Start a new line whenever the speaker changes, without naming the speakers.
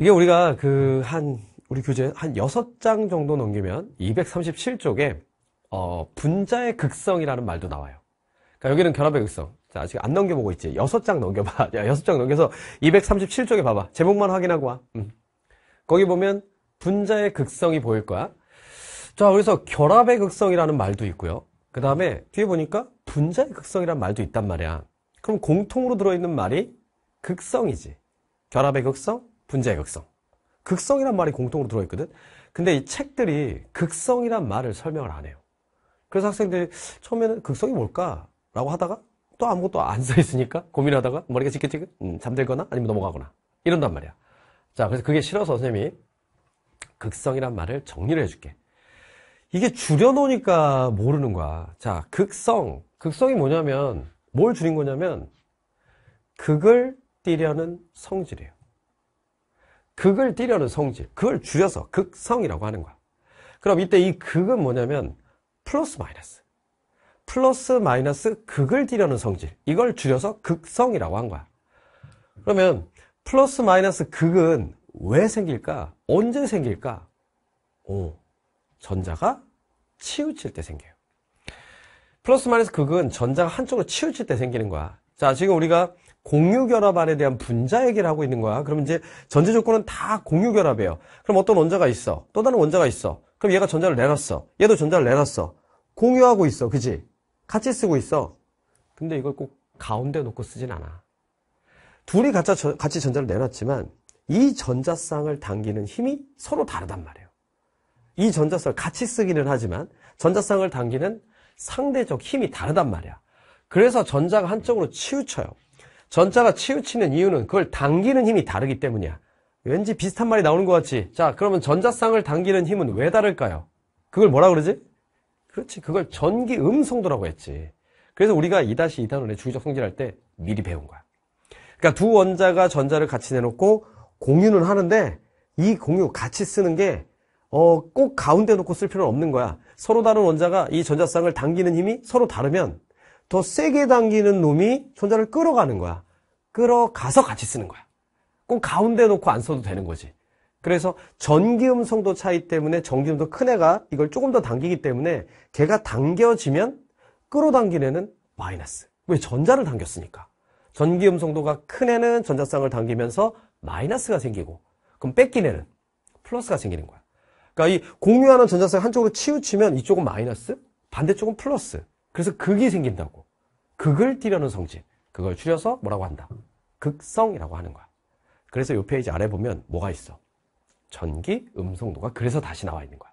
이게 우리가 그 한 우리 교재 한 6장 정도 넘기면 237쪽에 어, 분자의 극성이라는 말도 나와요. 그러니까 여기는 결합의 극성. 자, 아직 안 넘겨보고 있지. 6장 넘겨봐. 야, 6장 넘겨서 237쪽에 봐봐. 제목만 확인하고 와. 음. 거기 보면 분자의 극성이 보일 거야. 자, 그래서 결합의 극성이라는 말도 있고요. 그 다음에 뒤에 보니까 분자의 극성이라는 말도 있단 말이야. 그럼 공통으로 들어있는 말이 극성이지. 결합의 극성, 분자의 극성. 극성이란 말이 공통으로 들어있거든? 근데 이 책들이 극성이란 말을 설명을 안 해요. 그래서 학생들이 처음에는 극성이 뭘까? 라고 하다가 또 아무것도 안 써있으니까 고민하다가 머리가 지긋지긋 음, 잠들거나 아니면 넘어가거나 이런단 말이야. 자, 그래서 그게 싫어서 선생님이 극성이란 말을 정리를 해줄게. 이게 줄여놓으니까 모르는 거야. 자, 극성. 극성이 뭐냐면 뭘 줄인 거냐면 극을 띠려는 성질이에요. 극을 띠려는 성질, 그걸 줄여서 극성이라고 하는 거야. 그럼 이때 이 극은 뭐냐면 플러스 마이너스. 플러스 마이너스 극을 띠려는 성질. 이걸 줄여서 극성이라고 한 거야. 그러면 플러스 마이너스 극은 왜 생길까? 언제 생길까? 오, 전자가 치우칠 때 생겨요. 플러스 마이너스 극은 전자가 한쪽으로 치우칠 때 생기는 거야. 자, 지금 우리가 공유결합안에 대한 분자 얘기를 하고 있는 거야. 그럼 이제 전제 조건은 다 공유결합이에요. 그럼 어떤 원자가 있어. 또 다른 원자가 있어. 그럼 얘가 전자를 내놨어. 얘도 전자를 내놨어. 공유하고 있어. 그지? 같이 쓰고 있어. 근데 이걸 꼭 가운데 놓고 쓰진 않아. 둘이 같이, 저, 같이 전자를 내놨지만 이 전자쌍을 당기는 힘이 서로 다르단 말이에요. 이 전자쌍을 같이 쓰기는 하지만 전자쌍을 당기는 상대적 힘이 다르단 말이야. 그래서 전자가 한쪽으로 치우쳐요. 전자가 치우치는 이유는 그걸 당기는 힘이 다르기 때문이야. 왠지 비슷한 말이 나오는 것 같지? 자, 그러면 전자쌍을 당기는 힘은 왜 다를까요? 그걸 뭐라 그러지? 그렇지. 그걸 전기 음성도라고 했지. 그래서 우리가 2-2단원의 주기적 성질할 때 미리 배운 거야. 그러니까 두 원자가 전자를 같이 내놓고 공유는 하는데 이 공유 같이 쓰는 게 어, 꼭 가운데 놓고 쓸 필요는 없는 거야. 서로 다른 원자가 이 전자쌍을 당기는 힘이 서로 다르면 더 세게 당기는 놈이 손자를 끌어가는 거야. 끌어가서 같이 쓰는 거야. 꼭 가운데 놓고 안 써도 되는 거지. 그래서 전기음성도 차이 때문에 전기음도 큰 애가 이걸 조금 더 당기기 때문에 걔가 당겨지면 끌어당긴 애는 마이너스. 왜? 전자를 당겼으니까. 전기음성도가 큰 애는 전자쌍을 당기면서 마이너스가 생기고 그럼 뺏긴 애는 플러스가 생기는 거야. 그러니까 이 공유하는 전자쌍 한쪽으로 치우치면 이쪽은 마이너스, 반대쪽은 플러스. 그래서 극이 생긴다고. 극을 띠려는 성질. 그걸 줄여서 뭐라고 한다? 극성이라고 하는 거야. 그래서 이 페이지 아래 보면 뭐가 있어? 전기, 음성도가 그래서 다시 나와 있는 거야.